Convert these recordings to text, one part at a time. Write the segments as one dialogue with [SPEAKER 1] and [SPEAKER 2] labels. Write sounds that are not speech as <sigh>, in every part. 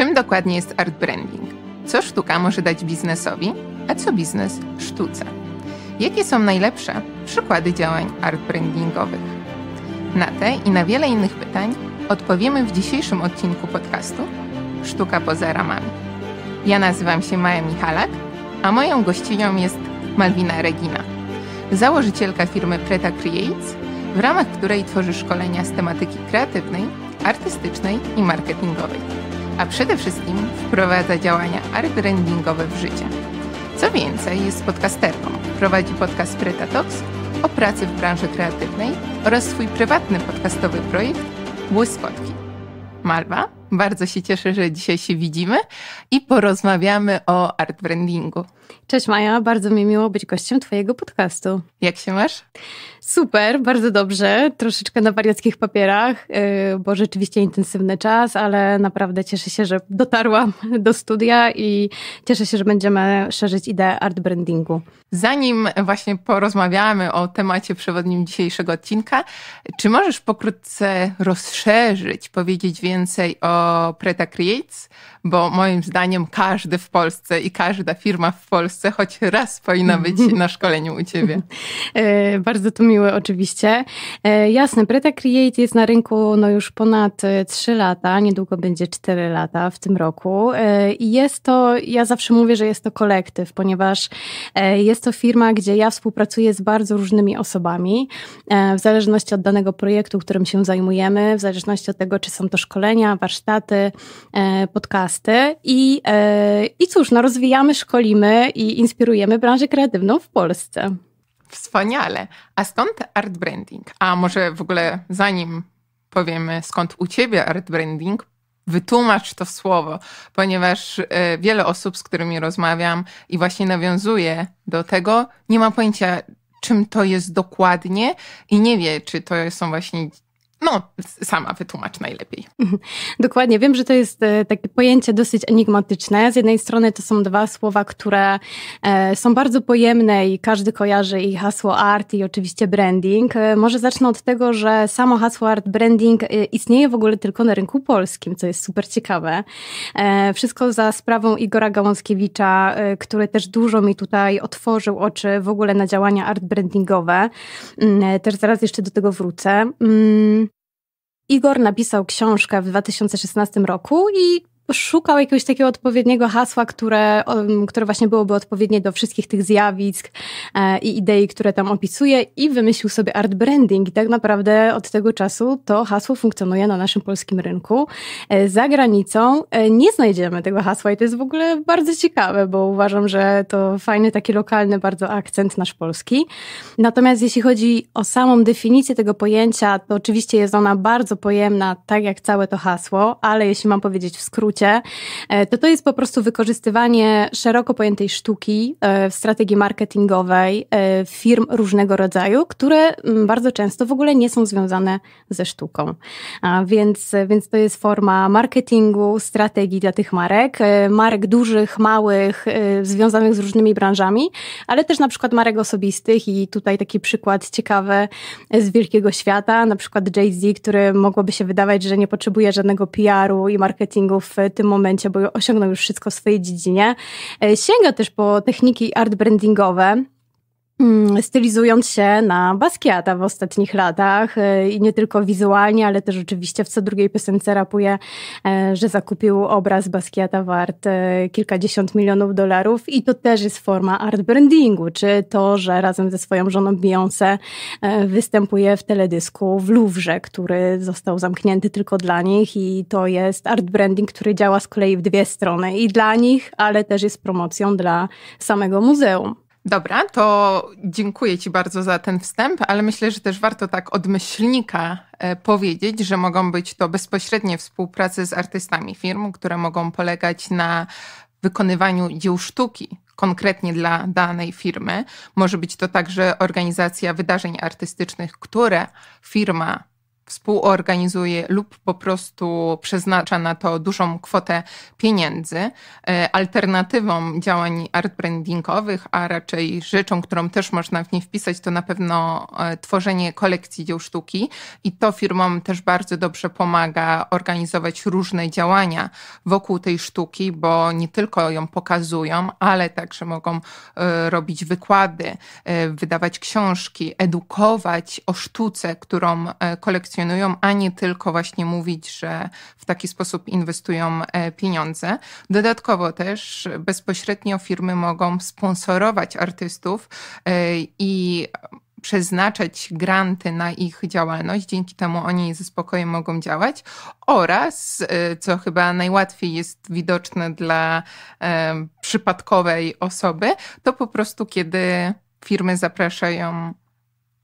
[SPEAKER 1] Czym dokładnie jest art branding? Co sztuka może dać biznesowi, a co biznes sztuce? Jakie są najlepsze przykłady działań art brandingowych? Na te i na wiele innych pytań odpowiemy w dzisiejszym odcinku podcastu Sztuka poza ramami. Ja nazywam się Maja Michalak, a moją gościnią jest Malwina Regina, założycielka firmy Preta Creates, w ramach której tworzy szkolenia z tematyki kreatywnej, artystycznej i marketingowej a przede wszystkim wprowadza działania art w życie. Co więcej, jest podcasterką. Prowadzi podcast Preta Talks o pracy w branży kreatywnej oraz swój prywatny podcastowy projekt Błyskotki. Malwa bardzo się cieszę, że dzisiaj
[SPEAKER 2] się widzimy i porozmawiamy o art brandingu. Cześć Maja, bardzo mi miło być gościem Twojego podcastu. Jak się masz? Super, bardzo dobrze. Troszeczkę na wariackich papierach, y, bo rzeczywiście intensywny czas, ale naprawdę cieszę się, że dotarłam <laughs> do studia i cieszę się, że będziemy szerzyć ideę art brandingu.
[SPEAKER 1] Zanim właśnie porozmawiamy o temacie przewodnim dzisiejszego odcinka, czy możesz pokrótce rozszerzyć, powiedzieć więcej o Preta Creates, bo moim zdaniem każdy w Polsce i każda firma w Polsce choć raz powinna być <laughs> na szkoleniu u Ciebie.
[SPEAKER 2] E, bardzo to miłe oczywiście. E, jasne, Preta Create jest na rynku no już ponad 3 e, lata, niedługo będzie 4 lata w tym roku i jest to, ja zawsze mówię, że jest to kolektyw, ponieważ jest to firma, gdzie ja współpracuję z bardzo różnymi osobami, w zależności od danego projektu, którym się zajmujemy, w zależności od tego, czy są to szkolenia, warsztaty, warsztaty, e, podcasty i, e, i cóż, no rozwijamy, szkolimy i inspirujemy branżę kreatywną w Polsce. Wspaniale. A skąd art branding?
[SPEAKER 1] A może w ogóle zanim powiemy skąd u ciebie art branding, wytłumacz to słowo, ponieważ e, wiele osób, z którymi rozmawiam i właśnie nawiązuje do tego, nie ma pojęcia, czym to jest dokładnie i nie wie, czy to są właśnie no, sama wytłumacz najlepiej.
[SPEAKER 2] <laughs> Dokładnie. Wiem, że to jest e, takie pojęcie dosyć enigmatyczne. Z jednej strony to są dwa słowa, które e, są bardzo pojemne i każdy kojarzy i hasło art i oczywiście branding. E, może zacznę od tego, że samo hasło art branding istnieje w ogóle tylko na rynku polskim, co jest super ciekawe. Wszystko za sprawą Igora Gałązkiewicza, który też dużo mi tutaj otworzył oczy w ogóle na działania art brandingowe. Mm, też zaraz jeszcze do tego wrócę. Mm, Igor napisał książkę w 2016 roku i szukał jakiegoś takiego odpowiedniego hasła, które, które właśnie byłoby odpowiednie do wszystkich tych zjawisk e, i idei, które tam opisuje i wymyślił sobie art branding. I tak naprawdę od tego czasu to hasło funkcjonuje na naszym polskim rynku. E, za granicą e, nie znajdziemy tego hasła i to jest w ogóle bardzo ciekawe, bo uważam, że to fajny taki lokalny bardzo akcent nasz polski. Natomiast jeśli chodzi o samą definicję tego pojęcia, to oczywiście jest ona bardzo pojemna, tak jak całe to hasło, ale jeśli mam powiedzieć w skrócie, E, to to jest po prostu wykorzystywanie szeroko pojętej sztuki e, w strategii marketingowej e, firm różnego rodzaju, które mm, bardzo często w ogóle nie są związane ze sztuką. Więc, więc to jest forma marketingu, strategii dla tych marek, marek dużych, małych, związanych z różnymi branżami, ale też na przykład marek osobistych i tutaj taki przykład ciekawy z wielkiego świata, na przykład Jay-Z, który mogłoby się wydawać, że nie potrzebuje żadnego PR-u i marketingu w tym momencie, bo osiągnął już wszystko w swojej dziedzinie. E, sięga też po techniki art brandingowe, Mm, stylizując się na Basquiata w ostatnich latach e, i nie tylko wizualnie, ale też oczywiście w co drugiej piosence rapuje, e, że zakupił obraz Basquiata wart e, kilkadziesiąt milionów dolarów i to też jest forma art brandingu, czy to, że razem ze swoją żoną Beyoncé występuje w teledysku w Louvre, który został zamknięty tylko dla nich i to jest art branding, który działa z kolei w dwie strony i dla nich, ale też jest promocją dla samego muzeum. Dobra,
[SPEAKER 1] to dziękuję Ci bardzo za ten wstęp, ale myślę, że też warto tak od myślnika e, powiedzieć, że mogą być to bezpośrednie współprace z artystami firm, które mogą polegać na wykonywaniu dzieł sztuki, konkretnie dla danej firmy. Może być to także organizacja wydarzeń artystycznych, które firma współorganizuje lub po prostu przeznacza na to dużą kwotę pieniędzy. E, alternatywą działań artbrandingowych, a raczej rzeczą, którą też można w nie wpisać, to na pewno e, tworzenie kolekcji dzieł sztuki i to firmom też bardzo dobrze pomaga organizować różne działania wokół tej sztuki, bo nie tylko ją pokazują, ale także mogą e, robić wykłady, wydawać książki, edukować o sztuce, którą kolekcjonują funkcjonują, a nie tylko właśnie mówić, że w taki sposób inwestują e, pieniądze. Dodatkowo też bezpośrednio firmy mogą sponsorować artystów e, i przeznaczać granty na ich działalność, dzięki temu oni ze spokojem mogą działać oraz, e, co chyba najłatwiej jest widoczne dla e, przypadkowej osoby, to po prostu kiedy firmy zapraszają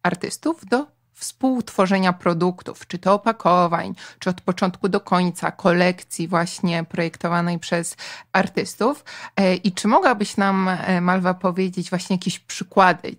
[SPEAKER 1] artystów do współtworzenia produktów, czy to opakowań, czy od początku do końca kolekcji właśnie projektowanej przez artystów. E, I czy mogłabyś nam, e, Malwa, powiedzieć właśnie jakieś przykłady,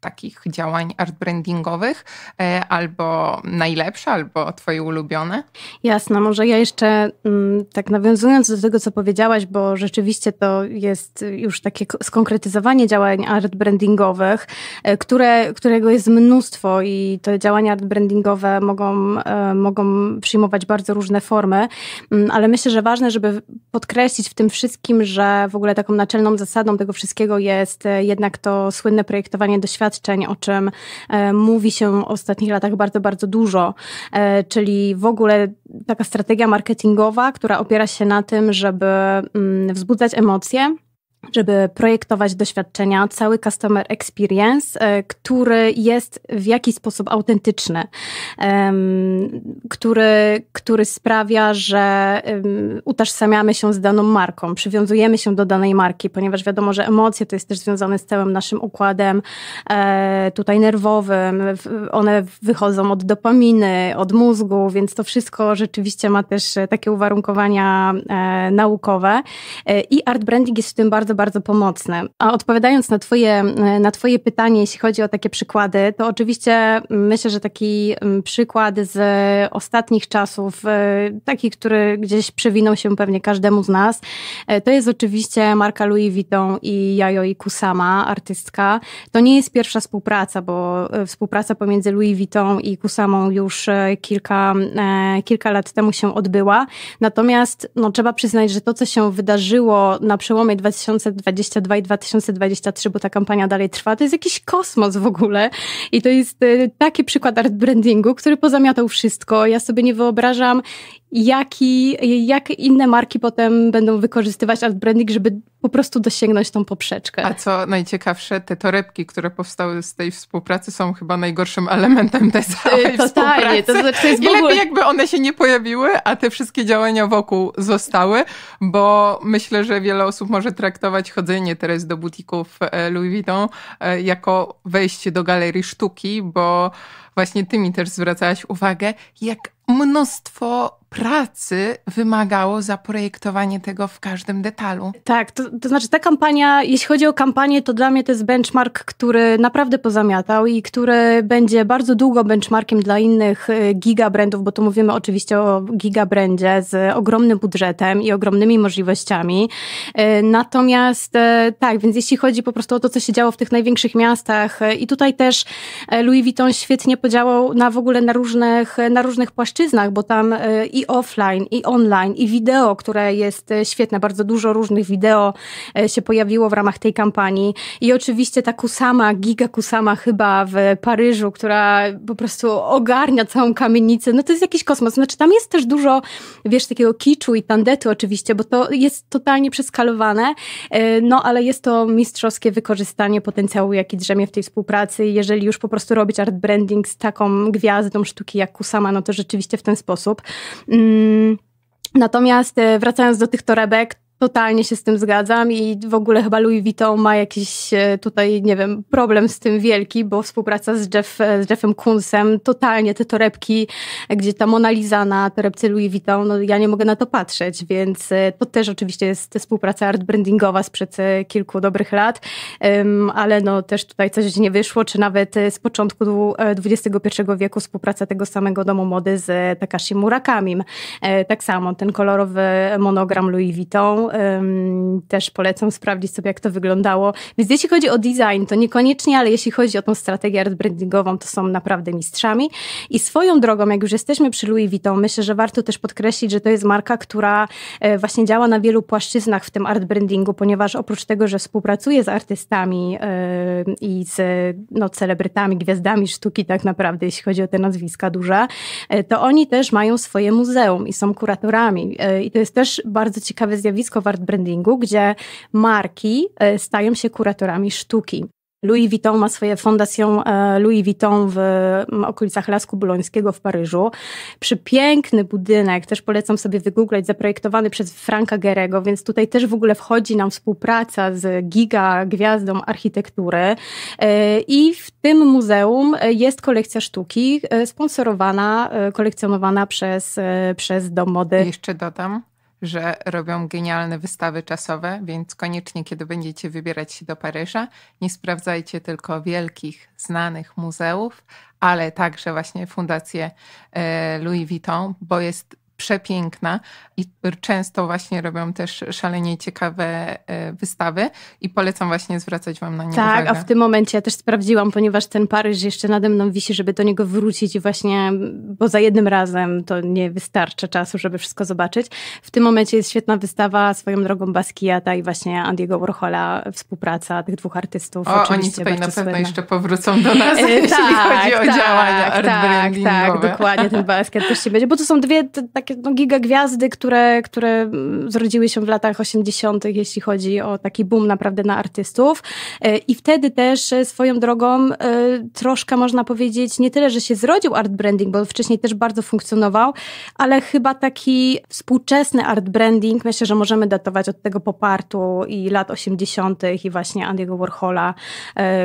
[SPEAKER 1] takich działań art brandingowych, e, albo najlepsze, albo twoje ulubione?
[SPEAKER 2] Jasne, może ja jeszcze mm, tak nawiązując do tego, co powiedziałaś, bo rzeczywiście to jest już takie skonkretyzowanie działań art brandingowych, e, które, którego jest mnóstwo i te działania art brandingowe mogą, e, mogą przyjmować bardzo różne formy, mm, ale myślę, że ważne, żeby podkreślić w tym wszystkim, że w ogóle taką naczelną zasadą tego wszystkiego jest jednak to słynne projektowanie doświadczeń doświadczeń, o czym e, mówi się w ostatnich latach bardzo, bardzo dużo, e, czyli w ogóle taka strategia marketingowa, która opiera się na tym, żeby mm, wzbudzać emocje, żeby projektować doświadczenia, cały customer experience, e, który jest w jakiś sposób autentyczny, który, który sprawia, że utożsamiamy się z daną marką, przywiązujemy się do danej marki, ponieważ wiadomo, że emocje to jest też związane z całym naszym układem e, tutaj nerwowym, one wychodzą od dopaminy, od mózgu, więc to wszystko rzeczywiście ma też e, takie uwarunkowania naukowe i art branding jest w tym bardzo bardzo, bardzo pomocne. A odpowiadając na twoje, na twoje pytanie, jeśli chodzi o takie przykłady, to oczywiście myślę, że taki mm, przykład z ostatnich czasów, e, taki, który gdzieś przewinął się pewnie każdemu z nas, e, to jest oczywiście marka Louis Vuitton i Yayoi Kusama, artystka. To nie jest pierwsza współpraca, bo e, współpraca pomiędzy Louis Vuitton i Kusamą już kilka, kilka lat temu się odbyła. Natomiast no, trzeba przyznać, że to, co się wydarzyło na przełomie 2000 2022 i 2023, bo ta kampania dalej trwa, to jest jakiś kosmos w ogóle. I to jest y, taki przykład art brandingu, który pozamiatał wszystko. Ja sobie nie wyobrażam, jaki, jak inne marki potem będą wykorzystywać art branding, żeby po prostu dosięgnąć tą poprzeczkę. A
[SPEAKER 1] co najciekawsze, te torebki, które powstały z tej współpracy są chyba najgorszym elementem tej całej Totalnie, to znaczy to jest I ogóle... lepiej jakby one się nie pojawiły, a te wszystkie działania wokół zostały, bo myślę, że wiele osób może traktować chodzenie teraz do butików e, Louis Vuitton e, jako wejście do galerii sztuki, bo właśnie ty mi też zwracałaś uwagę, jak mnóstwo pracy wymagało zaprojektowanie tego
[SPEAKER 2] w każdym detalu. Tak, to, to, znaczy ta kampania, jeśli chodzi o kampanię, to dla mnie to jest benchmark, który naprawdę pozamiatał i który będzie bardzo długo benchmarkiem dla innych y, gigabrandów, bo tu mówimy oczywiście o gigabrandzie z ogromnym budżetem i ogromnymi możliwościami. Y, natomiast y, tak, więc jeśli chodzi po prostu o to, co się działo w tych największych miastach i tutaj też Louis Vuitton świetnie podziałał na w ogóle na różnych, na różnych płaszczyznach, płaszczyznach, bo tam e, i offline, i online, i wideo, które jest e, świetne, bardzo dużo różnych wideo e, się pojawiło w ramach tej kampanii. I oczywiście ta Kusama, giga Kusama chyba w Paryżu, która po prostu ogarnia całą kamienicę, no to jest jakiś kosmos. Znaczy tam jest też dużo, wiesz, takiego kiczu i tandetu oczywiście, bo to jest totalnie przeskalowane, no ale jest to mistrzowskie wykorzystanie potencjału, jaki drzemie w tej współpracy. Jeżeli już po prostu robić art branding z taką gwiazdą sztuki jak Kusama, no to rzeczywiście oczywiście w ten sposób. Mm, natomiast e, wracając do tych torebek, Totalnie się z tym zgadzam i w ogóle chyba Louis Vuitton ma jakiś e, tutaj, nie wiem, problem z tym wielki, bo współpraca z, Jeff, e, z Jeffem Kunsem, totalnie te torebki, gdzie ta Mona Lisa na torebce Louis Vuitton, no ja nie mogę na to patrzeć, więc e, to też oczywiście jest współpraca art brandingowa sprzed kilku dobrych lat, ale no też tutaj coś nie wyszło, czy nawet z początku XXI wieku współpraca tego samego domu mody z Takashi Murakamim. Tak samo ten kolorowy monogram Louis Vuitton, też polecam sprawdzić sobie, jak to wyglądało. Więc jeśli chodzi o design, to niekoniecznie, ale jeśli chodzi o tą strategię art brandingową, to są naprawdę mistrzami. I swoją drogą, jak już jesteśmy przy Louis Vuitton, myślę, że warto też podkreślić, że to jest marka, która e, właśnie działa na wielu płaszczyznach w tym art brandingu, ponieważ oprócz tego, że współpracuje z artystami e, i z no, celebrytami, gwiazdami sztuki tak naprawdę, jeśli chodzi o te nazwiska duże, e, to oni też mają swoje muzeum i są kuratorami. I to jest też bardzo ciekawe zjawisko, w art brandingu, gdzie marki e, stają się kuratorami sztuki. Louis Vuitton ma swoje fundację e, Louis Vuitton w okolicach Lasku Bolońskiego w Paryżu. Przepiękny budynek, też polecam sobie wygooglać, zaprojektowany przez Franka Gerego, więc tutaj też w ogóle wchodzi nam współpraca z giga gwiazdą architektury. E, I w tym muzeum jest kolekcja sztuki sponsorowana, kolekcjonowana przez, przez Dom Mody. Jeszcze dodam, że robią
[SPEAKER 1] genialne wystawy czasowe, więc koniecznie, kiedy będziecie wybierać się do Paryża, nie sprawdzajcie tylko wielkich, znanych muzeów, ale także właśnie Fundację e, Louis Vuitton, bo jest przepiękna i często właśnie robią też szalenie ciekawe e, wystawy i polecam właśnie zwracać Wam na nie tak, uwagę. Tak, a w tym
[SPEAKER 2] momencie ja też sprawdziłam, ponieważ ten Paryż jeszcze nade mną wisi, żeby do niego wrócić i właśnie, bo za jednym razem to nie wystarcza czasu, żeby wszystko zobaczyć. W tym momencie jest świetna wystawa swoją drogą Basquiata i właśnie Andiego Warhola, współpraca tych dwóch artystów. O, oni tutaj na pewno słynne. jeszcze powrócą do nas, <laughs> e, jeśli tak, chodzi o tak, działania tak, art tak, tak, dokładnie, ten Basquiat też się będzie, bo to są dwie takie takie no, gigagwiazdy, które, które mm, zrodziły się w latach 80., jeśli chodzi o taki boom naprawdę na artystów. E, I wtedy też e, swoją drogą e, troszkę można powiedzieć, nie tyle, że się zrodził art branding, bo wcześniej też bardzo funkcjonował, ale chyba taki współczesny art branding, myślę, że możemy datować od tego popartu i lat 80. i właśnie Andy'ego Warhola,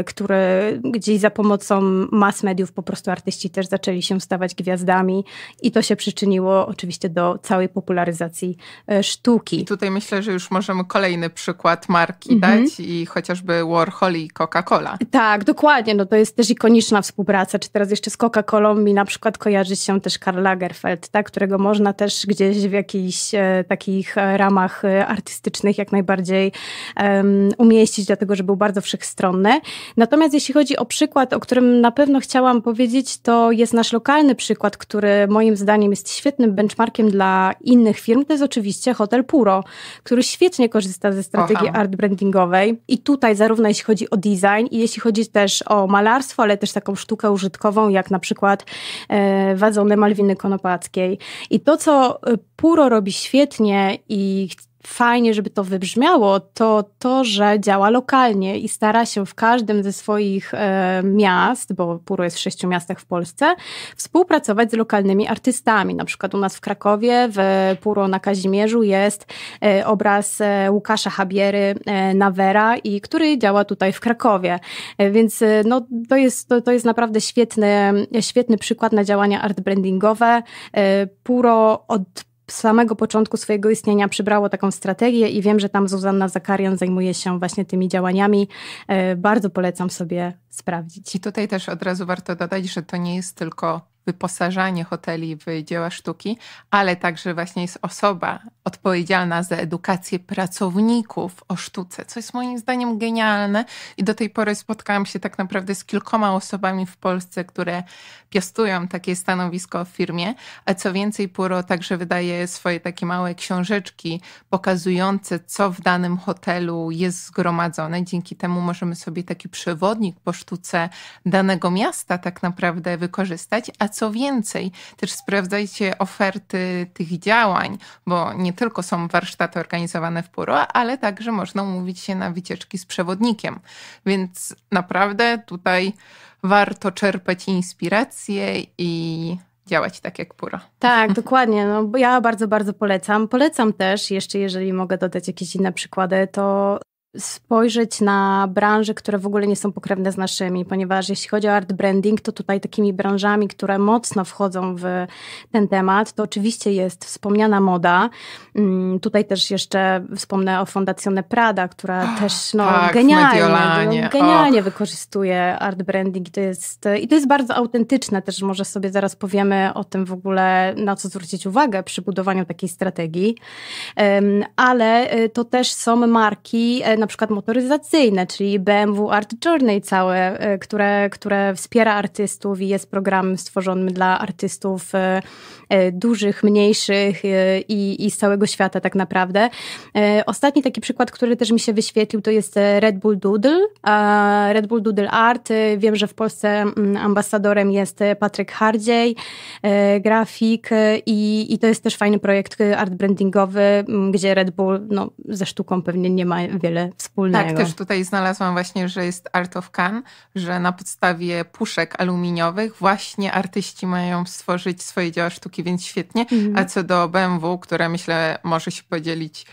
[SPEAKER 2] który gdzieś za pomocą mas mediów po prostu artyści też zaczęli się stawać gwiazdami i to się przyczyniło oczywiście oczywiście do całej popularyzacji e, sztuki. I tutaj
[SPEAKER 1] myślę, że już możemy kolejny przykład marki mhm. dać i chociażby Warhol i Coca-Cola.
[SPEAKER 2] Tak, dokładnie. No to jest też ikoniczna współpraca, czy teraz jeszcze z Coca-Colą mi na przykład kojarzy się też Karl Lagerfeld, tak, którego można też gdzieś w jakichś e, takich e, ramach artystycznych jak najbardziej um, umieścić, dlatego że był bardzo wszechstronny. Natomiast jeśli chodzi o przykład, o którym na pewno chciałam powiedzieć, to jest nasz lokalny przykład, który moim zdaniem jest świetnym benchmarkiem markiem dla innych firm to jest oczywiście hotel Puro, który świetnie korzysta ze strategii art brandingowej. I tutaj zarówno jeśli chodzi o design i jeśli chodzi też o malarstwo, ale też taką sztukę użytkową, jak na przykład e, wadzone Malwiny Konopackiej. I to, co e, Puro robi świetnie i fajnie, żeby to wybrzmiało, to to, że działa lokalnie i stara się w każdym ze swoich e, miast, bo Puro jest w sześciu miastach w Polsce, współpracować z lokalnymi artystami. Na przykład u nas w Krakowie, w Puro na Kazimierzu jest e, obraz e, Łukasza Habiery e, Nawera, i który działa tutaj w Krakowie. E, więc e, no, to, jest, to, to jest naprawdę świetny, świetny przykład na działania art brandingowe. Puro od samego początku swojego istnienia przybrało taką strategię i wiem, że tam Zuzanna Zakarian zajmuje się właśnie tymi działaniami. E, bardzo polecam sobie sprawdzić. I tutaj też od razu warto dodać, że to nie jest tylko wyposażanie
[SPEAKER 1] hoteli w dzieła sztuki, ale także właśnie jest osoba odpowiedzialna za edukację pracowników o sztuce, co jest moim zdaniem genialne i do tej pory spotkałam się tak naprawdę z kilkoma osobami w Polsce, które piastują takie stanowisko w firmie, a co więcej Puro także wydaje swoje takie małe książeczki pokazujące, co w danym hotelu jest zgromadzone. Dzięki temu możemy sobie taki przewodnik po sztuce danego miasta tak naprawdę wykorzystać, a co więcej, też sprawdzajcie oferty tych działań, bo nie tylko są warsztaty organizowane w Puro, ale także można umówić się na wycieczki z przewodnikiem. Więc naprawdę tutaj warto czerpać inspiracje i działać tak jak Puro.
[SPEAKER 2] Tak, <laughs> dokładnie. No, ja bardzo, bardzo polecam. Polecam też, jeszcze jeżeli mogę dodać jakieś inne przykłady, to spojrzeć na branże, które w ogóle nie są pokrewne z naszymi, ponieważ jeśli chodzi o art branding, to tutaj takimi branżami, które mocno wchodzą w ten temat, to oczywiście jest wspomniana moda. Mm, tutaj też jeszcze wspomnę o Fondazione Prada, która oh, <gasps> też no, tak, genialnie, no, genialnie oh. wykorzystuje art branding. To jest, I to jest bardzo autentyczne, też może sobie zaraz powiemy o tym w ogóle, na co zwrócić uwagę przy budowaniu takiej strategii. Ale y, to też są marki, e, na no, na przykład motoryzacyjne, czyli BMW Art Journey całe, e, które, które wspiera artystów i jest program stworzony dla artystów e, e, dużych, mniejszych i, i z całego świata tak naprawdę. Ostatni taki przykład, który też mi się wyświetlił, to jest Red Bull Doodle, Red Bull Doodle Art. Wiem, że w Polsce ambasadorem jest Patryk Hardziej, grafik i, i to jest też fajny projekt art brandingowy, gdzie Red Bull no, ze sztuką pewnie nie ma wiele wspólnego. Tak, też
[SPEAKER 1] tutaj znalazłam właśnie, że jest Art of Can, że na podstawie puszek aluminiowych właśnie artyści mają stworzyć swoje dzieła sztuki, więc świetnie. Mhm. A co do BMW, które myślę może się podzielić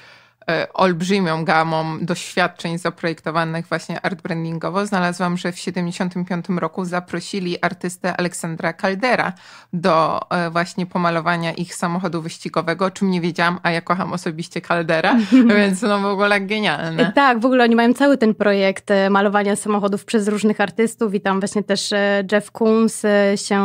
[SPEAKER 1] E, olbrzymią gamą doświadczeń zaprojektowanych właśnie art brandingowo, znalazłam, że w 1975 roku zaprosili artystę Aleksandra Caldera do e, właśnie pomalowania ich samochodu wyścigowego, o czym nie wiedziałam, a ja kocham osobiście Caldera, <laughs> więc no w ogóle genialne. E,
[SPEAKER 2] tak, w ogóle oni mają cały ten projekt malowania samochodów przez różnych artystów i tam właśnie też Jeff Koons się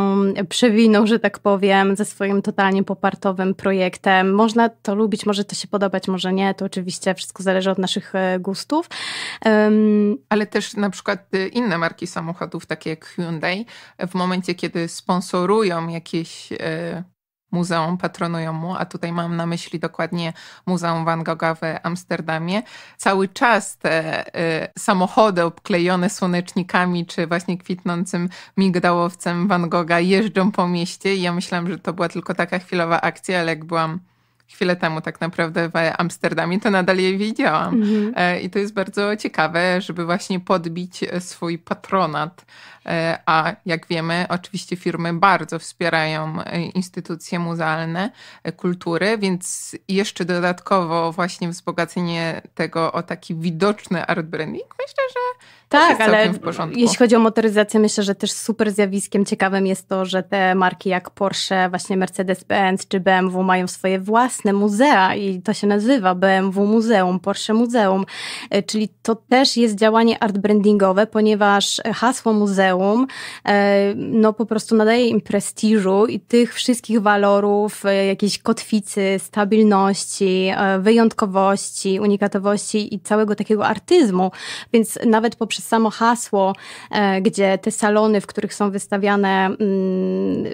[SPEAKER 2] przewinął, że tak powiem, ze swoim totalnie popartowym projektem. Można to lubić, może to się podobać, może nie, to oczywiście wszystko zależy od naszych e, gustów. Ale też na przykład y, inne
[SPEAKER 1] marki samochodów, takie jak Hyundai, w momencie, kiedy sponsorują jakieś e, muzeum, patronują mu, a tutaj mam na myśli dokładnie Muzeum Van Gogha w Amsterdamie. Cały czas te e, samochody obklejone słonecznikami czy właśnie kwitnącym migdałowcem Van Gogha jeżdżą po mieście i ja myślałam, że to była tylko taka chwilowa akcja, ale jak byłam chwilę temu tak naprawdę w Amsterdamie, to nadal je widziałam. Mhm. E, I to jest bardzo ciekawe, żeby właśnie podbić e, swój patronat. E, a jak wiemy, oczywiście firmy bardzo wspierają instytucje muzealne kultury, więc jeszcze dodatkowo właśnie wzbogacenie tego o taki widoczny art branding, myślę, że tak, ale jeśli chodzi
[SPEAKER 2] o motoryzację, myślę, że też super zjawiskiem ciekawym jest to, że te marki jak Porsche, właśnie Mercedes-Benz czy BMW mają swoje własne muzea i to się nazywa BMW Muzeum, Porsche Muzeum, e, czyli to też jest działanie art brandingowe, ponieważ hasło muzeum e, no po prostu nadaje im prestiżu i tych wszystkich walorów, e, jakiejś kotwicy, stabilności, wyjątkowości, unikatowości i całego takiego artyzmu, więc nawet nawet poprzez samo hasło, e, gdzie te salony, w których są wystawiane mm,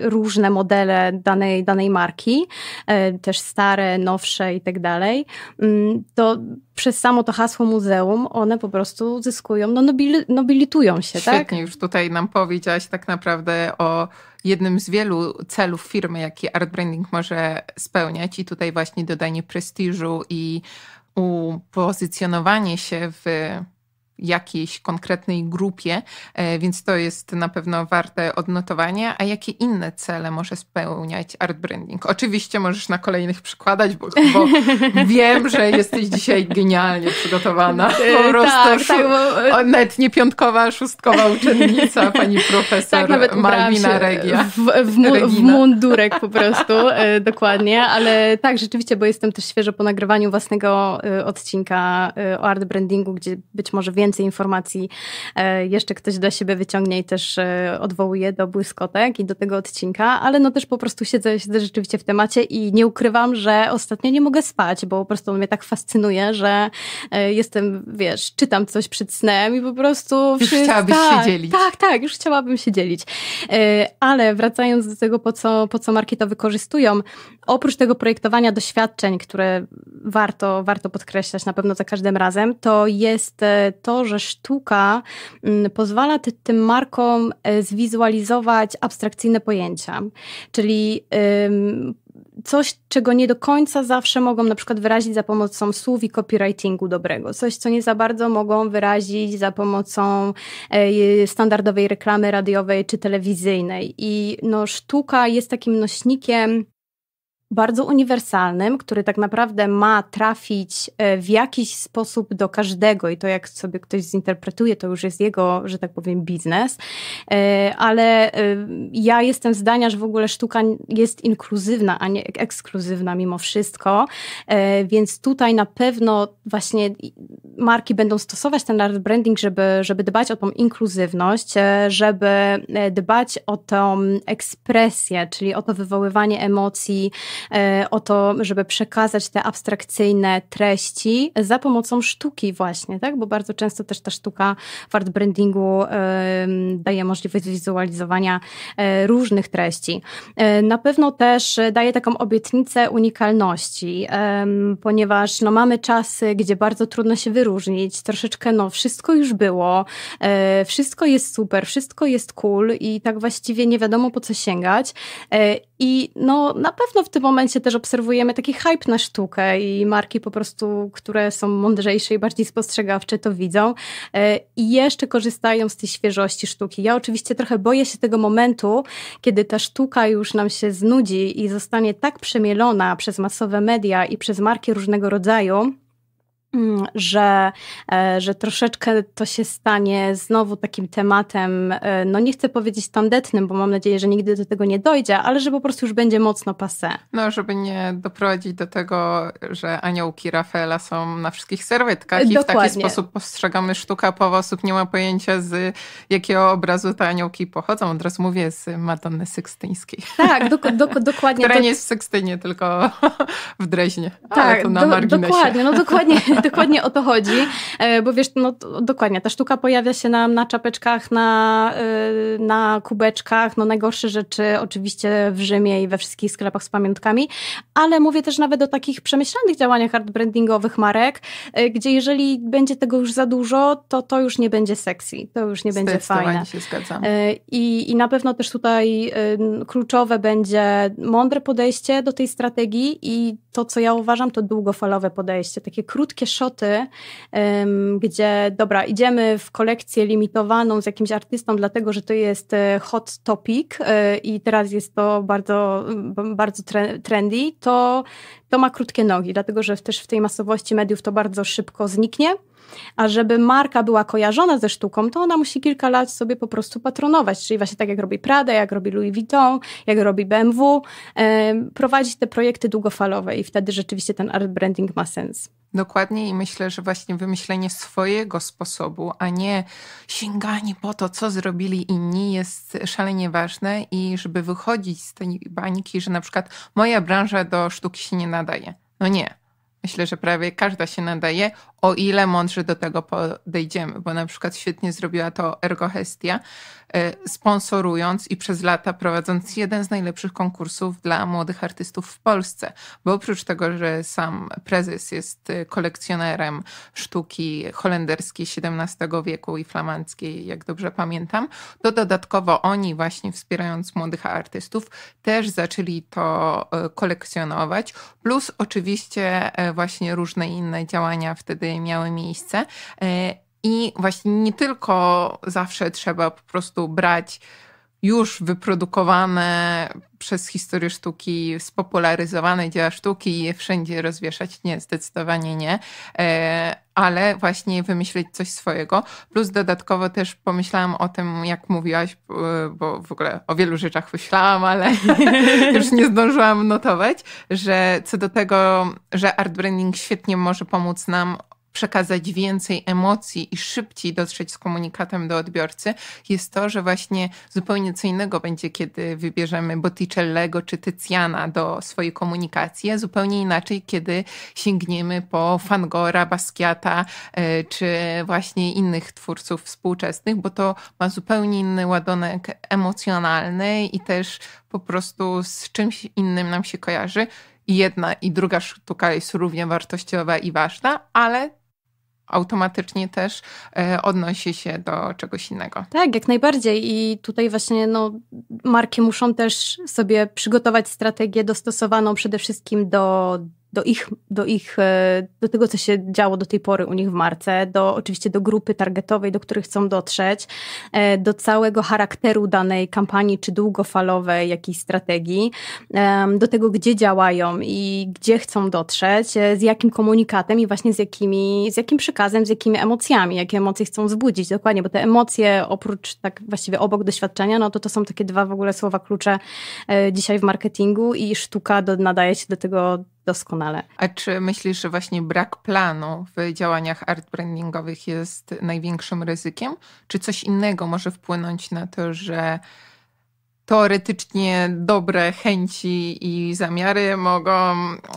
[SPEAKER 2] różne modele danej, danej marki, e, też stare, nowsze i tak dalej, mm, to przez samo to hasło muzeum one po prostu zyskują, no nobili, nobilitują się, tak? Świetnie,
[SPEAKER 1] tak? już tutaj nam powiedziałaś tak naprawdę o jednym z wielu celów firmy, jaki art branding może spełniać i tutaj właśnie dodanie prestiżu i upozycjonowanie się w jakiejś konkretnej grupie, e, więc to jest na pewno warte odnotowania. A jakie inne cele może spełniać art branding? Oczywiście możesz na kolejnych przykładać, bo, bo <laughs> wiem, że jesteś dzisiaj genialnie przygotowana. E, po tak, prostu tak, tak, bo... nawet nie piątkowa, szóstkowa uczennica, pani profesor tak, nawet Malwina Regia. W,
[SPEAKER 2] w, mu, w, mundurek po prostu, e, dokładnie, ale tak, rzeczywiście, bo jestem też świeżo po nagrywaniu własnego odcinka o art brandingu, gdzie być może wiem, więcej informacji e, jeszcze ktoś dla siebie wyciągnie i też e, odwołuje do błyskotek i do tego odcinka, ale no też po prostu siedzę, siedzę rzeczywiście w temacie i nie ukrywam, że ostatnio nie mogę spać, bo po prostu on mnie tak fascynuje, że e, jestem, wiesz, czytam coś przed snem i po prostu... Już wszystko, chciałabyś tak, się dzielić. Tak, tak, już chciałabym się dzielić. Ale wracając do tego, po co, po co marki to wykorzystują, oprócz tego projektowania doświadczeń, które warto, warto podkreślać na pewno za każdym razem, to jest to, to, że sztuka mm, pozwala tym markom e, zwizualizować abstrakcyjne pojęcia. Czyli coś, czego nie do końca zawsze mogą na przykład wyrazić za pomocą słów i copywritingu dobrego, coś, co nie za bardzo mogą wyrazić za pomocą e, standardowej reklamy radiowej czy telewizyjnej. I no, sztuka jest takim nośnikiem bardzo uniwersalnym, który tak naprawdę ma trafić e, w jakiś sposób do każdego i to jak sobie ktoś zinterpretuje, to już jest jego, że tak powiem, biznes. E, ale e, ja jestem zdania, że w ogóle sztuka jest inkluzywna, a nie ekskluzywna mimo wszystko, więc tutaj na pewno właśnie marki będą stosować ten art branding, żeby, żeby dbać o tą inkluzywność, żeby dbać o tą ekspresję, czyli o to wywoływanie emocji, E, o to, żeby przekazać te abstrakcyjne treści za pomocą sztuki właśnie, tak? Bo bardzo często też ta sztuka w art brandingu daje możliwość wizualizowania e, różnych treści. E, na pewno też daje taką obietnicę unikalności, ponieważ no, mamy czasy, gdzie bardzo trudno się wyróżnić, troszeczkę no, wszystko już było, wszystko jest super, wszystko jest cool i tak właściwie nie wiadomo po co sięgać. I no, na pewno w tym momencie też obserwujemy taki hype na sztukę i marki po prostu, które są mądrzejsze i bardziej spostrzegawcze, to widzą e, i jeszcze korzystają z tej świeżości sztuki. Ja oczywiście trochę boję się tego momentu, kiedy ta sztuka już nam się znudzi i zostanie tak przemielona przez masowe media i przez marki różnego rodzaju, że, e, że troszeczkę to się stanie znowu takim tematem, e, no nie chcę powiedzieć tandetnym, bo mam nadzieję, że nigdy do tego nie dojdzie, ale że po prostu już będzie mocno pase.
[SPEAKER 1] No, żeby nie doprowadzić do tego, że aniołki Rafaela są na wszystkich serwetkach Dokładnie. i w taki sposób postrzegamy sztukę, połowa osób nie ma pojęcia z jakiego obrazu te aniołki pochodzą. Od razu mówię z Madonny Sykstyńskiej.
[SPEAKER 2] Tak, do, do, dokładnie. Która to... nie jest w
[SPEAKER 1] Sykstynie, tylko <laughs> w Dreźnie. Tak, ale na do, marginesie. dokładnie, no dokładnie
[SPEAKER 2] <laughs> dokładnie o to chodzi, e, bo wiesz, no dokładnie, ta sztuka pojawia się nam na czapeczkach, na, e, na kubeczkach, no najgorsze rzeczy oczywiście w Rzymie i we wszystkich sklepach z pamiątkami, ale mówię też nawet o takich przemyślanych działaniach hardbrandingowych marek, e, gdzie jeżeli będzie tego już za dużo, to to już nie będzie sexy, to już nie będzie fajne. się zgadzam. I, I na pewno też tutaj kluczowe będzie mądre podejście do tej strategii i to, co ja uważam, to długofalowe podejście, takie krótkie, one-shoty, gdzie dobra, idziemy w kolekcję limitowaną z jakimś artystą, dlatego że to jest e, hot topic e, i teraz jest to bardzo, bardzo trendy, to, to ma krótkie nogi, dlatego że też w tej masowości mediów to bardzo szybko zniknie. A żeby marka była kojarzona ze sztuką, to ona musi kilka lat sobie po prostu patronować, czyli właśnie tak jak robi Prada, jak robi Louis Vuitton, jak robi BMW, prowadzić te projekty długofalowe i wtedy rzeczywiście ten art branding ma sens.
[SPEAKER 1] Dokładnie i myślę, że właśnie wymyślenie swojego sposobu, a nie sięganie po to, co zrobili inni, jest szalenie ważne i żeby wychodzić z tej bańki, że na przykład moja branża do sztuki się nie nadaje. No nie. Myślę, że prawie każda się nadaje, o ile mądrze do tego podejdziemy, bo na przykład świetnie zrobiła to Ergo Hestia, E, sponsorując i przez lata prowadząc jeden z najlepszych konkursów dla młodych artystów w Polsce. Bo oprócz tego, że sam prezes jest e, kolekcjonerem sztuki holenderskiej XVII wieku i flamandzkiej, jak dobrze pamiętam, to dodatkowo oni właśnie wspierając młodych artystów też zaczęli to e, kolekcjonować, plus oczywiście właśnie różne inne działania wtedy miały miejsce. I właśnie nie tylko zawsze trzeba po prostu brać już wyprodukowane przez historię sztuki, spopularyzowane dzieła sztuki i je wszędzie rozwieszać. Nie, zdecydowanie nie. E, ale właśnie wymyślić coś swojego. Plus dodatkowo też pomyślałam o tym, jak mówiłaś, e, bo w ogóle o wielu rzeczach myślałam, ale <laughs> już nie zdążyłam notować, że co do tego, że art branding świetnie może pomóc nam przekazać więcej emocji i szybciej dotrzeć z komunikatem do odbiorcy, jest to, że właśnie zupełnie co innego będzie, kiedy wybierzemy Botticellego czy Tycjana do swojej komunikacji, a zupełnie inaczej, kiedy sięgniemy po Fangora, Basquiata e, czy właśnie innych twórców współczesnych, bo to ma zupełnie inny ładunek emocjonalny i też po prostu z czymś innym nam się kojarzy. I jedna i druga sztuka jest równie wartościowa i ważna, ale automatycznie też e, odnosi się do czegoś innego.
[SPEAKER 2] Tak, jak najbardziej. I tutaj właśnie no, marki muszą też sobie przygotować strategię dostosowaną przede wszystkim do do ich, do ich, e, do tego, co się działo do tej pory u nich w marce, do oczywiście do grupy targetowej, do których chcą dotrzeć, e, do całego charakteru danej kampanii, czy długofalowej jakiejś strategii, do tego, gdzie działają i gdzie chcą dotrzeć, e, z jakim komunikatem i właśnie z, jakimi, z jakim przekazem, z jakimi emocjami, jakie emocje chcą wzbudzić. Dokładnie, bo te emocje, oprócz tak właściwie obok doświadczenia, no to to są takie dwa w ogóle słowa klucze dzisiaj w marketingu i sztuka do, nadaje się do tego doskonale. A czy myślisz, że właśnie brak planu
[SPEAKER 1] w działaniach art brandingowych jest największym ryzykiem? Czy coś innego może wpłynąć na to, że teoretycznie dobre chęci i zamiary mogą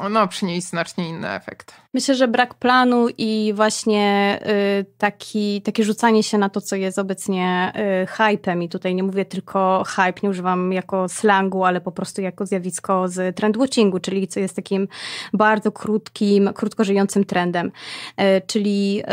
[SPEAKER 1] no, przynieść znacznie inny efekt?
[SPEAKER 2] Myślę, że brak planu i właśnie y, taki, takie rzucanie się na to, co jest obecnie y, hypem i tutaj nie mówię tylko hype, nie używam jako slangu, ale po prostu jako zjawisko z watchingu, czyli co jest takim bardzo krótkim, krótko żyjącym trendem. Y, czyli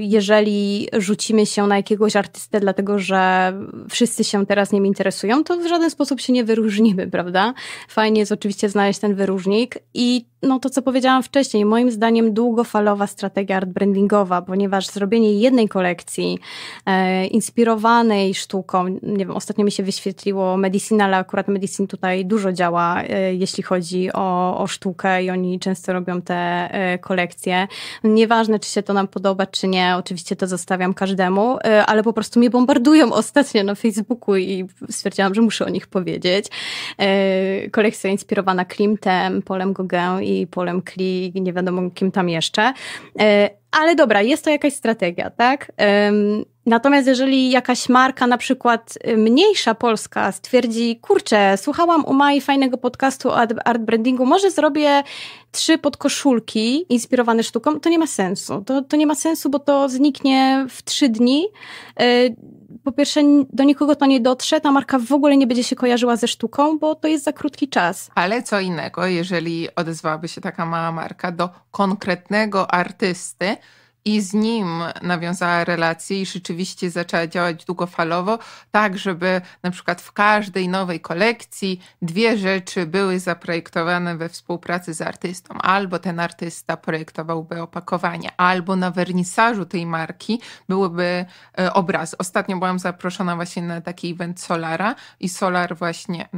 [SPEAKER 2] jeżeli rzucimy się na jakiegoś artystę, dlatego że wszyscy się teraz nim interesują, to w żaden sposób się nie wyróżnimy, <laughs> prawda? Fajnie jest oczywiście znaleźć ten wyróżnik i no to, co powiedziałam wcześniej, moim zdaniem zdaniem długofalowa strategia art brandingowa, ponieważ zrobienie jednej kolekcji e, inspirowanej sztuką, nie wiem, ostatnio mi się wyświetliło Medicine, ale akurat Medicine tutaj dużo działa, e, jeśli chodzi o, o sztukę i oni często robią te e, kolekcje. Nieważne, czy się to nam podoba, czy nie, oczywiście to zostawiam każdemu, e, ale po prostu mnie bombardują <laughs> ostatnio na Facebooku i stwierdziłam, że muszę o nich powiedzieć. E, kolekcja inspirowana Klimtem, Polem Gauguin i Polem Klee, nie wiadomo kim tam jeszcze. E, ale dobra, jest to jakaś strategia, tak? Natomiast jeżeli jakaś marka, na przykład y, mniejsza polska, stwierdzi, kurczę, słuchałam u Mai fajnego podcastu o art brandingu, może zrobię trzy podkoszulki inspirowane sztuką, to nie ma sensu. To, to nie ma sensu, bo to zniknie w trzy dni e, po pierwsze do nikogo to nie dotrze, ta marka w ogóle nie będzie się kojarzyła ze sztuką, bo to jest za krótki czas. Ale
[SPEAKER 1] co innego, jeżeli odezwałaby się taka mała marka do konkretnego artysty, i z nim nawiązała relacje i rzeczywiście zaczęła działać długofalowo, tak żeby na przykład w każdej nowej kolekcji dwie rzeczy były zaprojektowane we współpracy z artystą. Albo ten artysta projektowałby opakowanie, albo na wernisażu tej marki byłyby e, obraz. Ostatnio byłam zaproszona właśnie na taki event Solara i Solar właśnie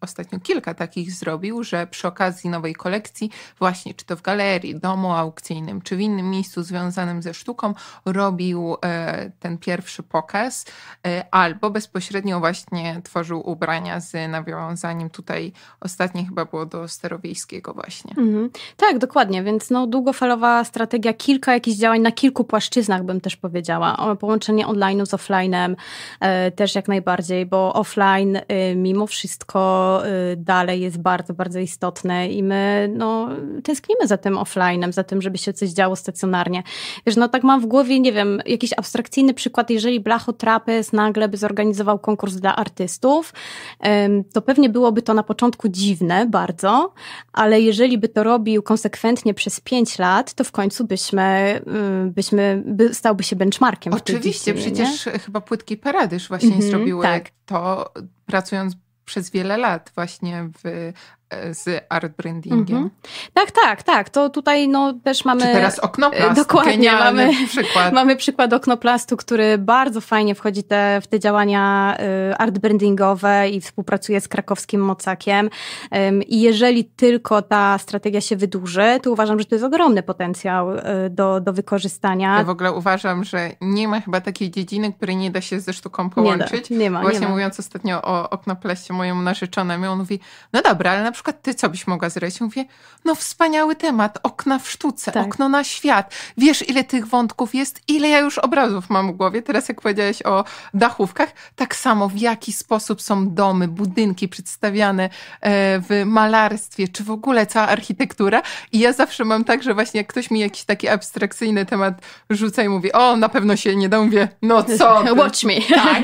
[SPEAKER 1] ostatnio kilka takich zrobił, że przy okazji nowej kolekcji właśnie czy to w galerii, domu aukcyjnym, czy w innym miejscu związanym ze sztuką robił e, ten pierwszy pokaz, e, albo bezpośrednio właśnie tworzył ubrania z nawiązaniem tutaj ostatnie chyba było do Sterowiejskiego właśnie.
[SPEAKER 2] Mhm. Tak, dokładnie, więc no, długofalowa strategia, kilka jakichś działań na kilku płaszczyznach bym też powiedziała. Połączenie online'u z offline'em e, też jak najbardziej, bo offline y, mimo wszystko y, dalej jest bardzo, bardzo istotne i my no, tęsknimy za tym offline'em, za tym, żeby się coś działo stacjonarnie. Wiesz, no tak mam w głowie, nie wiem, jakiś abstrakcyjny przykład, jeżeli Blacho Trapez nagle by zorganizował konkurs dla artystów, to pewnie byłoby to na początku dziwne bardzo, ale jeżeli by to robił konsekwentnie przez pięć lat, to w końcu byśmy, y, byśmy by, stałby się benchmarkiem. Oczywiście, przecież nie? chyba płytki Paradyż właśnie mm -hmm, zrobiły tak.
[SPEAKER 1] to, pracując przez wiele lat właśnie w E, z art brandingiem. Mhm.
[SPEAKER 2] Tak, tak, tak. To tutaj no, też mamy. Czy teraz oknoplast. E, dokładnie. mamy przykład. mamy przykład oknoplastu, który bardzo fajnie wchodzi te, w te działania e, art brandingowe i współpracuje z krakowskim mocakiem. I jeżeli tylko ta strategia się wydłuży, to uważam, że to jest ogromny potencjał do, do wykorzystania. Ja w
[SPEAKER 1] ogóle uważam, że nie ma chyba takiej dziedziny, której nie da się ze sztuką połączyć. Nie, da, nie ma. Właśnie nie ma. mówiąc ostatnio o oknoplaście, moją narzeczoną, on mówi: No dobra, ale na przykład ty co byś mogła zrobić? Mówię, no wspaniały temat, okna w sztuce, tak. okno na świat. Wiesz, ile tych wątków jest, ile ja już obrazów mam w głowie. Teraz jak powiedziałeś o dachówkach, tak samo w jaki sposób są domy, budynki przedstawiane e, w malarstwie, czy w ogóle cała architektura. I ja zawsze mam tak, że właśnie jak ktoś mi jakiś taki abstrakcyjny temat rzuca i mówi, o, na pewno się nie da, mówię, no co? <laughs> Watch me. Tak.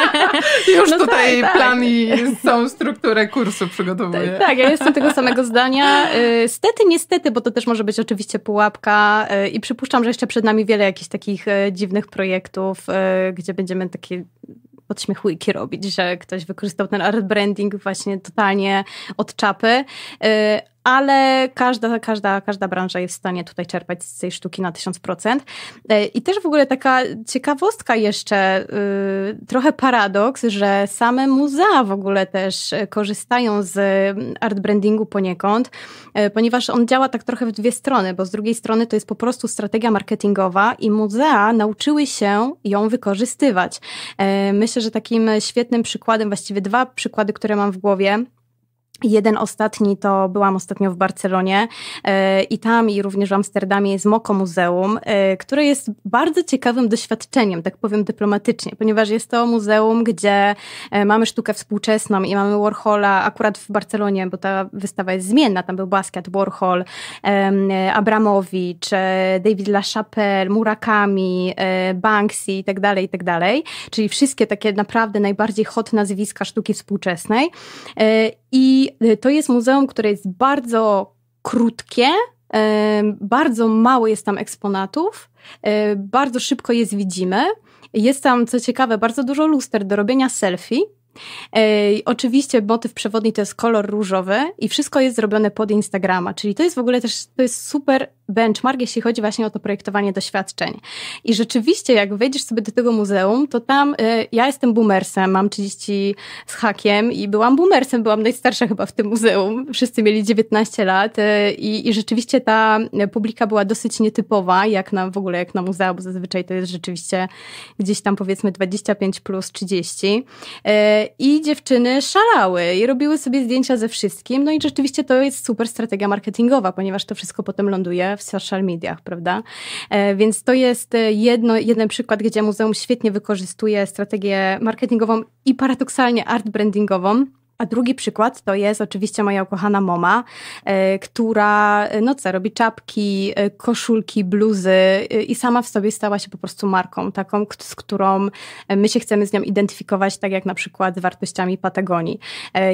[SPEAKER 1] <laughs> już no tutaj tak, tak. plan i całą strukturę kursu przygotowuję. <laughs>
[SPEAKER 2] Tak, ja jestem tego samego zdania. Y, stety, niestety, bo to też może być oczywiście pułapka y, i przypuszczam, że jeszcze przed nami wiele jakichś takich y, dziwnych projektów, gdzie będziemy takie podśmiechujki robić, że ktoś wykorzystał ten art branding właśnie totalnie od czapy ale każda, każda, każda branża jest w stanie tutaj czerpać z tej sztuki na 1000%. E, I też w ogóle taka ciekawostka jeszcze, y, trochę paradoks, że same muzea w ogóle też e, korzystają z mm, art brandingu poniekąd, e, ponieważ on działa tak trochę w dwie strony, bo z drugiej strony to jest po prostu strategia marketingowa i muzea nauczyły się ją wykorzystywać. Myślę, że takim świetnym przykładem, właściwie dwa przykłady, które mam w głowie, Jeden ostatni to byłam ostatnio w Barcelonie e, i tam i również w Amsterdamie jest Moko Muzeum, e, które jest bardzo ciekawym doświadczeniem, tak powiem dyplomatycznie, ponieważ jest to muzeum, gdzie e, mamy sztukę współczesną i mamy Warhola akurat w Barcelonie, bo ta wystawa jest zmienna, tam był Basquiat, Warhol, Abramowicz, David LaChapelle, Murakami, Banksy i tak dalej, i tak dalej, czyli wszystkie takie naprawdę najbardziej hot nazwiska sztuki współczesnej i y, to jest muzeum, które jest bardzo krótkie, e, bardzo mało jest tam eksponatów, e, bardzo szybko je widzimy. Jest tam, co ciekawe, bardzo dużo luster do robienia selfie, oczywiście motyw przewodni to jest kolor różowy i wszystko jest zrobione pod Instagrama, czyli to jest w ogóle też to jest super benchmark, jeśli chodzi właśnie o to projektowanie doświadczeń. I rzeczywiście, jak wejdziesz sobie do tego muzeum, to tam y, ja jestem boomersem, mam 30 z hakiem i byłam boomersem, byłam najstarsza chyba w tym muzeum. Wszyscy mieli 19 lat y, i, rzeczywiście ta e, publika była dosyć nietypowa, jak na w ogóle jak na muzeum, bo zazwyczaj to jest rzeczywiście gdzieś tam powiedzmy 25 plus 30. Y, i dziewczyny szalały i robiły sobie zdjęcia ze wszystkim. No i rzeczywiście to jest super strategia marketingowa, ponieważ to wszystko potem ląduje w social mediach, prawda? E, więc to jest e, jedno, jeden przykład, gdzie muzeum świetnie wykorzystuje strategię marketingową i paradoksalnie art brandingową. A drugi przykład to jest oczywiście moja ukochana mama, e, która, e, no co, robi czapki, e, koszulki, bluzy i sama w sobie stała się po prostu marką, taką, z którą my się chcemy z nią identyfikować, tak jak na przykład z wartościami Patagonii.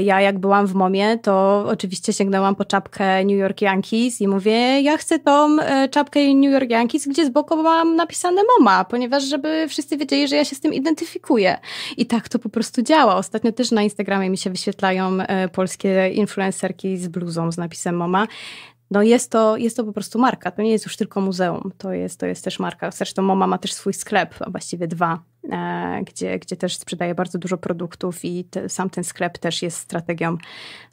[SPEAKER 2] Ja jak byłam w Momie, to oczywiście sięgnęłam po czapkę New York Yankees i mówię, ja chcę tą czapkę New York Yankees, gdzie z boku mam napisane mama, ponieważ żeby wszyscy wiedzieli, że ja się z tym identyfikuję. I tak to po prostu działa. Ostatnio też na Instagramie mi się wyświetliło wyświetlają e, polskie influencerki z bluzą z napisem Mama. No jest to, jest to po prostu marka. To nie jest już tylko muzeum, to jest, to jest też marka. Zresztą Mama ma też swój sklep, a właściwie dwa, e, gdzie, gdzie też sprzedaje bardzo dużo produktów i te, sam ten sklep też jest strategią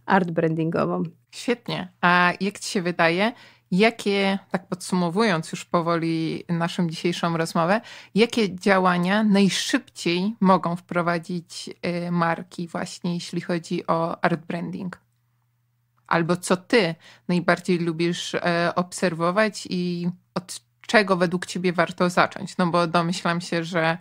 [SPEAKER 2] art brandingową.
[SPEAKER 1] Świetnie. A jak ci się wydaje, Jakie, tak podsumowując już powoli naszą dzisiejszą rozmowę, jakie działania najszybciej mogą wprowadzić y, marki, właśnie jeśli chodzi o art branding? Albo co ty najbardziej lubisz y, obserwować i od czego według ciebie warto zacząć? No bo domyślam się, że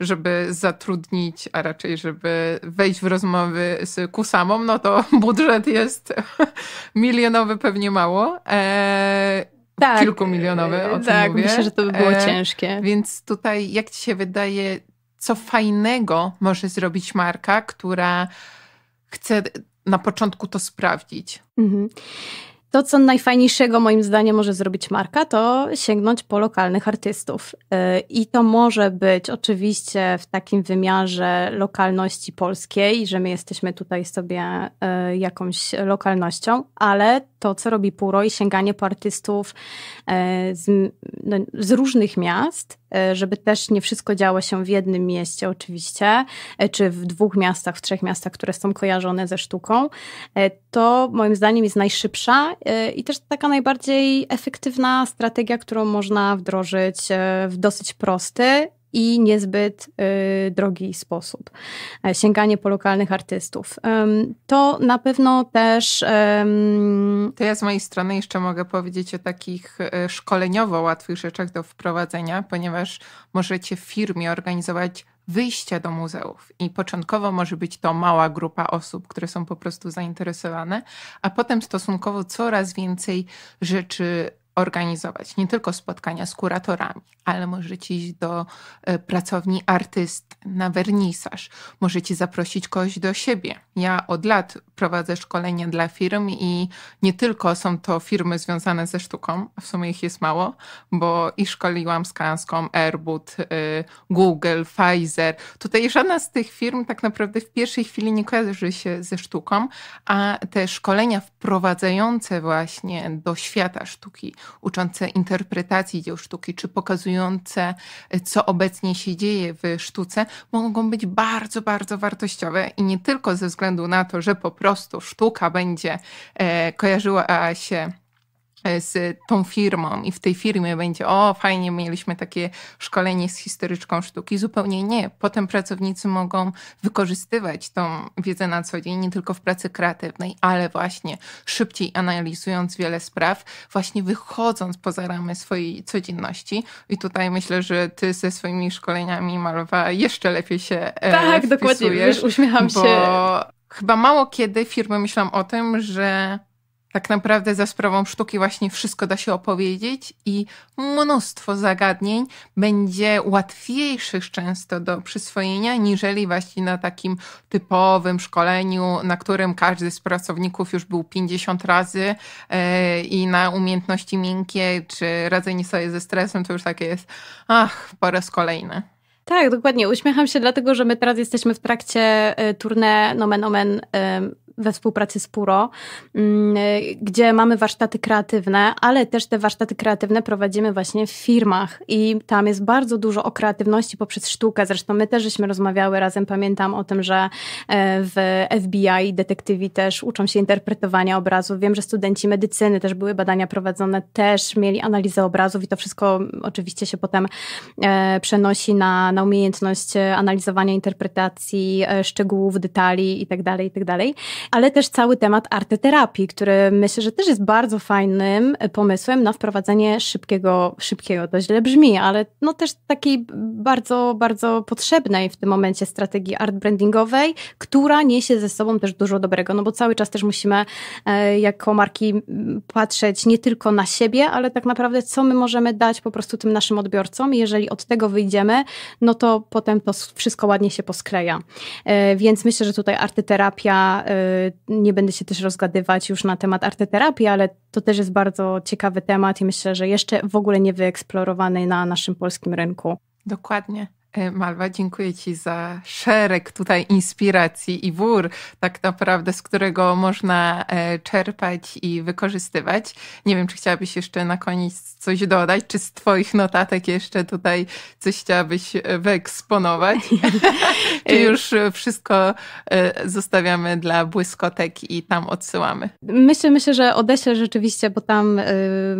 [SPEAKER 1] żeby zatrudnić, a raczej żeby wejść w rozmowy z Kusamą, no to <laughs> budżet jest <laughs> milionowy, pewnie mało. Eee, tak, kilkumilionowy, o e, tak, mówię. myślę, że to by było e, ciężkie. Więc tutaj, jak ci się wydaje, co fajnego może zrobić marka, która chce na początku to sprawdzić?
[SPEAKER 2] Mhm. To, co najfajniejszego moim zdaniem może zrobić marka, to sięgnąć po lokalnych artystów. Y, I to może być oczywiście w takim wymiarze lokalności polskiej, że my jesteśmy tutaj sobie y, jakąś lokalnością, ale to, co robi Puro i sięganie po artystów e, z, no, z różnych miast, e, żeby też nie wszystko działo się w jednym mieście oczywiście, e, czy w dwóch miastach, w trzech miastach, które są kojarzone ze sztuką, to moim zdaniem jest najszybsza i też taka najbardziej efektywna strategia, którą można wdrożyć w dosyć prosty, i niezbyt y, drogi sposób. E, sięganie po lokalnych artystów. to na pewno też.
[SPEAKER 1] To ja z mojej strony jeszcze mogę powiedzieć o takich e, szkoleniowo łatwych rzeczach do wprowadzenia, ponieważ możecie w firmie organizować wyjścia do muzeów. I początkowo może być to mała grupa osób, które są po prostu zainteresowane, a potem stosunkowo coraz więcej rzeczy organizować nie tylko spotkania z kuratorami, ale możecie iść do e, pracowni artyst na wernisaż, możecie zaprosić kogoś do siebie. Ja od lat prowadzę szkolenia dla firm i nie tylko są to firmy związane ze sztuką, w sumie ich jest mało, bo i szkoliłam Kanską, Airbus, y, Google, Pfizer. Tutaj żadna z tych firm tak naprawdę w pierwszej chwili nie kojarzy się ze sztuką, a te szkolenia wprowadzające właśnie do świata sztuki, uczące interpretacji dzieł sztuki, czy pokazujące, e, co obecnie się dzieje w sztuce, mogą być bardzo, bardzo wartościowe i nie tylko ze względu na to, że po prostu sztuka będzie e, kojarzyła się E, z tą firmą i w tej firmie będzie, o fajnie, mieliśmy takie szkolenie z historyczką sztuki. Zupełnie nie. Potem pracownicy mogą wykorzystywać tą wiedzę na co dzień, nie tylko w pracy kreatywnej, ale właśnie szybciej analizując wiele spraw, właśnie wychodząc poza ramy swojej codzienności. I tutaj myślę, że ty ze swoimi szkoleniami malowa jeszcze lepiej się e, Tak, dokładnie, wiesz, uśmiecham się. Chyba mało kiedy firmy myślą o tym, że tak naprawdę za sprawą sztuki właśnie wszystko da się opowiedzieć i mnóstwo zagadnień będzie łatwiejszych często do przyswojenia, niżeli właśnie na takim typowym szkoleniu, na którym każdy z pracowników już był 50 razy yy, i na umiejętności miękkie czy radzenie sobie ze stresem to już takie jest, ach, po raz kolejny.
[SPEAKER 2] Tak, dokładnie. Uśmiecham się dlatego, że my teraz jesteśmy w trakcie y, no nomen omen y, we współpracy z Puro, mm, gdzie mamy warsztaty kreatywne, ale też te warsztaty kreatywne prowadzimy właśnie w firmach i tam jest bardzo dużo o kreatywności poprzez sztukę. Zresztą my też żeśmy rozmawiały razem, pamiętam o tym, że e, w FBI detektywi też uczą się interpretowania obrazów. Wiem, że studenci medycyny też były badania prowadzone, też mieli analizę obrazów i to wszystko oczywiście się potem e, przenosi na, na umiejętność e, analizowania interpretacji szczegółów, detali itd., tak itd. Tak ale też cały temat arteterapii, który myślę, że też jest bardzo fajnym e, pomysłem na wprowadzenie szybkiego, szybkiego, to źle brzmi, ale no też takiej bardzo, bardzo potrzebnej w tym momencie strategii art brandingowej, która niesie ze sobą też dużo dobrego, no bo cały czas też musimy e, jako marki patrzeć nie tylko na siebie, ale tak naprawdę co my możemy dać po prostu tym naszym odbiorcom. Jeżeli od tego wyjdziemy, no to potem to wszystko ładnie się poskleja. E, więc myślę, że tutaj arteterapia nie będę się też rozgadywać już na temat arteterapii, ale to też jest bardzo ciekawy temat i myślę, że jeszcze w ogóle nie wyeksplorowany na naszym polskim rynku.
[SPEAKER 1] Dokładnie. Malwa, dziękuję Ci za szereg tutaj inspiracji i wór, tak naprawdę, z którego można e, czerpać i wykorzystywać. Nie wiem, czy chciałabyś jeszcze na koniec coś dodać, czy z Twoich notatek jeszcze tutaj coś chciałabyś e, wyeksponować? <laughs> czy już wszystko e, zostawiamy dla błyskotek i tam odsyłamy?
[SPEAKER 2] Myślę, myślę, że odeślę rzeczywiście, bo tam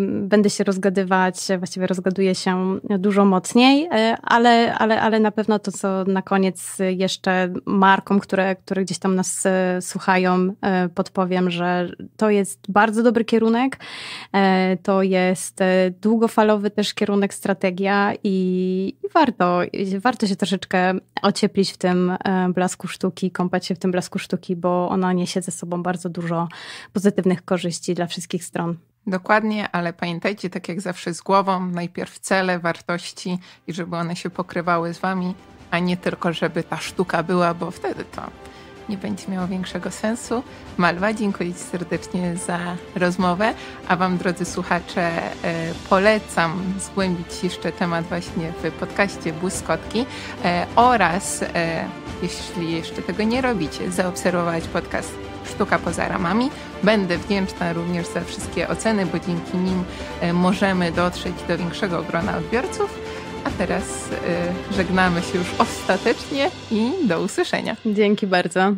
[SPEAKER 2] będę się rozgadywać, właściwie rozgaduję się dużo mocniej, ale, ale ale na pewno to, co na koniec jeszcze markom, które, które gdzieś tam nas e, słuchają, e, podpowiem, że to jest bardzo dobry kierunek. E, to jest długofalowy też kierunek strategia i warto, warto się troszeczkę ocieplić w tym blasku sztuki, kąpać się w tym blasku sztuki, bo ona niesie ze sobą bardzo dużo pozytywnych korzyści dla wszystkich stron. Dokładnie, ale pamiętajcie, tak jak zawsze z głową, najpierw cele,
[SPEAKER 1] wartości i żeby one się pokrywały z wami, a nie tylko, żeby ta sztuka była, bo wtedy to nie będzie miało większego sensu. Malwa, dziękuję Ci serdecznie za rozmowę, a Wam, drodzy słuchacze, e, polecam zgłębić jeszcze temat właśnie w podcaście Błyskotki e, oraz, e, jeśli jeszcze tego nie robicie, zaobserwować podcast Sztuka poza ramami, Będę wdzięczna również za wszystkie oceny, bo dzięki nim e, możemy dotrzeć do większego grona odbiorców. A teraz e, żegnamy się już ostatecznie i do usłyszenia.
[SPEAKER 2] Dzięki bardzo.